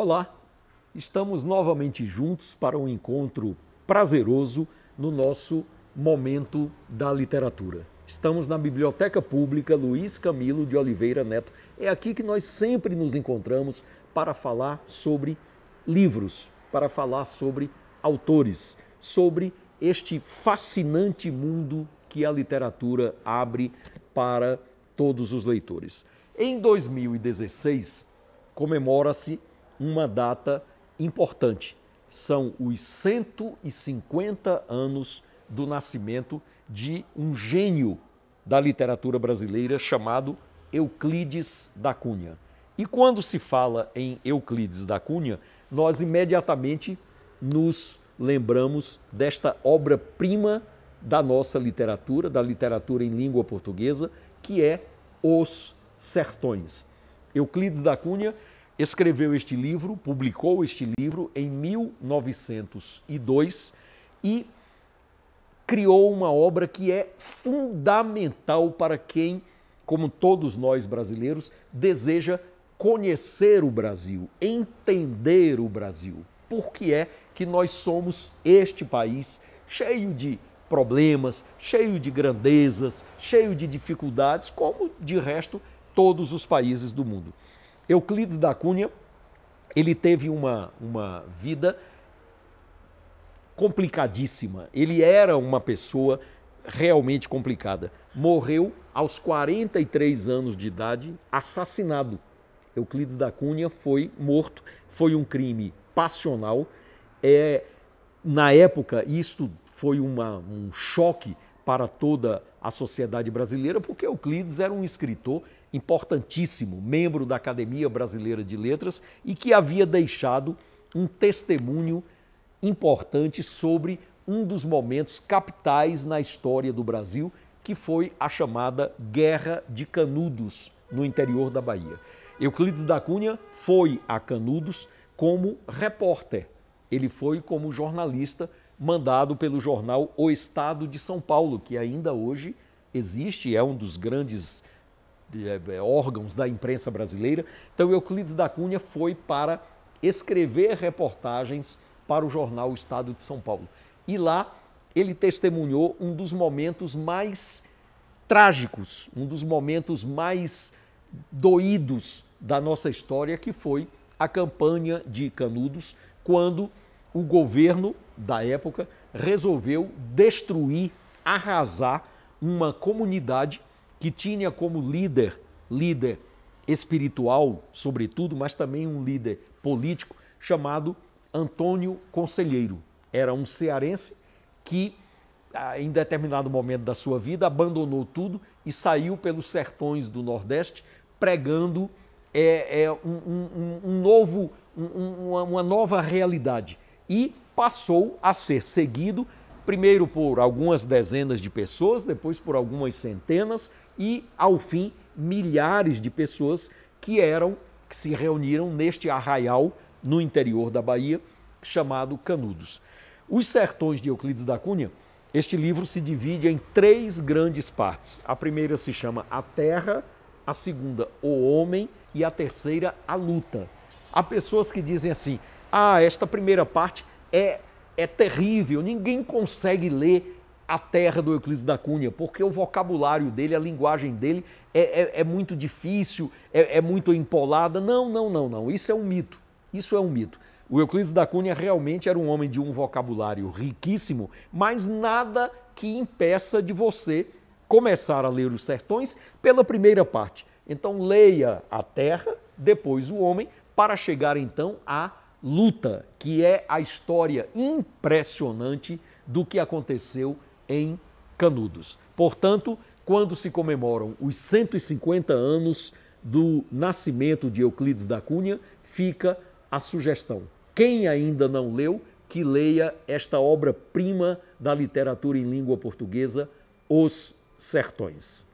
Olá, estamos novamente juntos para um encontro prazeroso no nosso Momento da Literatura. Estamos na Biblioteca Pública Luiz Camilo de Oliveira Neto. É aqui que nós sempre nos encontramos para falar sobre livros, para falar sobre autores, sobre este fascinante mundo que a literatura abre para todos os leitores. Em 2016, comemora-se uma data importante. São os 150 anos do nascimento de um gênio da literatura brasileira chamado Euclides da Cunha. E quando se fala em Euclides da Cunha, nós imediatamente nos lembramos desta obra-prima da nossa literatura, da literatura em língua portuguesa, que é Os Sertões. Euclides da Cunha escreveu este livro, publicou este livro em 1902 e criou uma obra que é fundamental para quem, como todos nós brasileiros, deseja conhecer o Brasil, entender o Brasil. Por que é que nós somos este país cheio de problemas, cheio de grandezas, cheio de dificuldades, como de resto todos os países do mundo. Euclides da Cunha, ele teve uma, uma vida complicadíssima. Ele era uma pessoa realmente complicada. Morreu aos 43 anos de idade, assassinado. Euclides da Cunha foi morto. Foi um crime passional. É, na época, isto foi uma, um choque para toda a sociedade brasileira, porque Euclides era um escritor importantíssimo, membro da Academia Brasileira de Letras e que havia deixado um testemunho importante sobre um dos momentos capitais na história do Brasil, que foi a chamada Guerra de Canudos, no interior da Bahia. Euclides da Cunha foi a Canudos como repórter, ele foi como jornalista mandado pelo jornal O Estado de São Paulo, que ainda hoje existe, é um dos grandes eh, eh, órgãos da imprensa brasileira. Então, Euclides da Cunha foi para escrever reportagens para o jornal O Estado de São Paulo. E lá ele testemunhou um dos momentos mais trágicos, um dos momentos mais doídos da nossa história, que foi a campanha de Canudos, quando o governo da época, resolveu destruir, arrasar uma comunidade que tinha como líder, líder espiritual, sobretudo, mas também um líder político chamado Antônio Conselheiro. Era um cearense que, ah, em determinado momento da sua vida, abandonou tudo e saiu pelos sertões do Nordeste pregando é, é um, um, um, novo, uma nova realidade. E passou a ser seguido primeiro por algumas dezenas de pessoas, depois por algumas centenas e, ao fim, milhares de pessoas que eram que se reuniram neste arraial no interior da Bahia, chamado Canudos. Os Sertões de Euclides da Cunha, este livro se divide em três grandes partes. A primeira se chama A Terra, a segunda, O Homem e a terceira, A Luta. Há pessoas que dizem assim: "Ah, esta primeira parte é, é terrível. Ninguém consegue ler a terra do Euclides da Cunha, porque o vocabulário dele, a linguagem dele é, é, é muito difícil, é, é, muito empolada. Não, não, não, não. Isso é um mito. Isso é um mito. O Euclides da Cunha realmente era um homem de um vocabulário riquíssimo, mas nada que impeça de você começar a ler os sertões pela primeira parte. Então leia a terra, depois o homem, para chegar então a luta, que é a história impressionante do que aconteceu em Canudos. Portanto, quando se comemoram os 150 anos do nascimento de Euclides da Cunha, fica a sugestão. Quem ainda não leu, que leia esta obra-prima da literatura em língua portuguesa, Os Sertões.